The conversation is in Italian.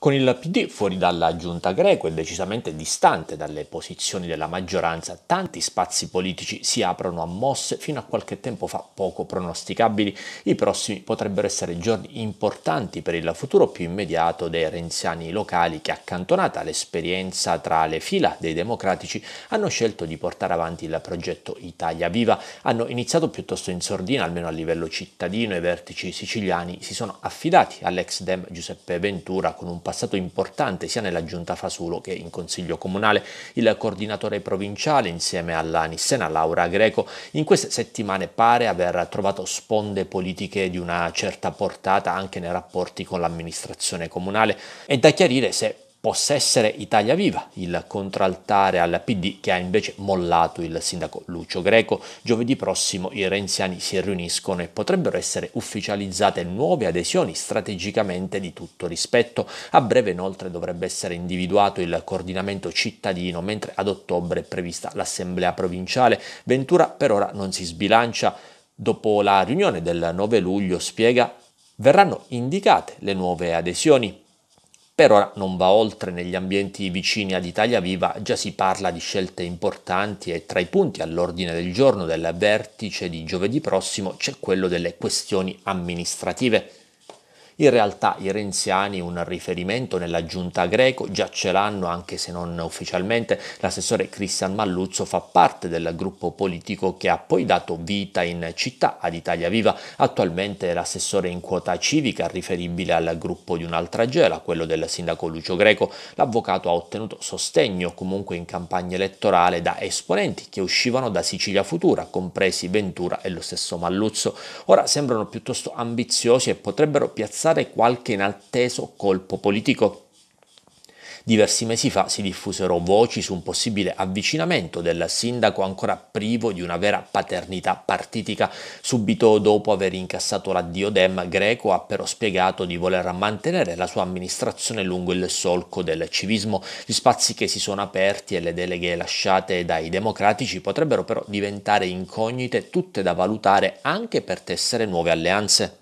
con il PD fuori dalla giunta greco e decisamente distante dalle posizioni della maggioranza, tanti spazi politici si aprono a mosse fino a qualche tempo fa poco pronosticabili. I prossimi potrebbero essere giorni importanti per il futuro più immediato dei renziani locali che, accantonata l'esperienza tra le fila dei democratici, hanno scelto di portare avanti il progetto Italia Viva. Hanno iniziato piuttosto in sordina, almeno a livello cittadino, i vertici siciliani si sono affidati all'ex dem Giuseppe Ventura con un passato importante sia nella giunta Fasulo che in consiglio comunale. Il coordinatore provinciale insieme alla Nissena Laura Greco in queste settimane pare aver trovato sponde politiche di una certa portata anche nei rapporti con l'amministrazione comunale È da chiarire se possa essere Italia Viva, il contraltare al PD che ha invece mollato il sindaco Lucio Greco. Giovedì prossimo i renziani si riuniscono e potrebbero essere ufficializzate nuove adesioni strategicamente di tutto rispetto. A breve inoltre dovrebbe essere individuato il coordinamento cittadino, mentre ad ottobre è prevista l'assemblea provinciale. Ventura per ora non si sbilancia. Dopo la riunione del 9 luglio, spiega, verranno indicate le nuove adesioni. Per ora non va oltre, negli ambienti vicini ad Italia Viva già si parla di scelte importanti e tra i punti all'ordine del giorno del vertice di giovedì prossimo c'è quello delle questioni amministrative in realtà i renziani un riferimento nella giunta greco già ce l'hanno anche se non ufficialmente, l'assessore Cristian Malluzzo fa parte del gruppo politico che ha poi dato vita in città ad Italia Viva, attualmente è l'assessore in quota civica riferibile al gruppo di un'altra gela, quello del sindaco Lucio Greco, l'avvocato ha ottenuto sostegno comunque in campagna elettorale da esponenti che uscivano da Sicilia Futura, compresi Ventura e lo stesso Malluzzo. Ora sembrano piuttosto ambiziosi e potrebbero piazzare piazzare qualche inatteso colpo politico. Diversi mesi fa si diffusero voci su un possibile avvicinamento del sindaco ancora privo di una vera paternità partitica. Subito dopo aver incassato l'addio Dem, Greco ha però spiegato di voler mantenere la sua amministrazione lungo il solco del civismo. Gli spazi che si sono aperti e le deleghe lasciate dai democratici potrebbero però diventare incognite, tutte da valutare anche per tessere nuove alleanze.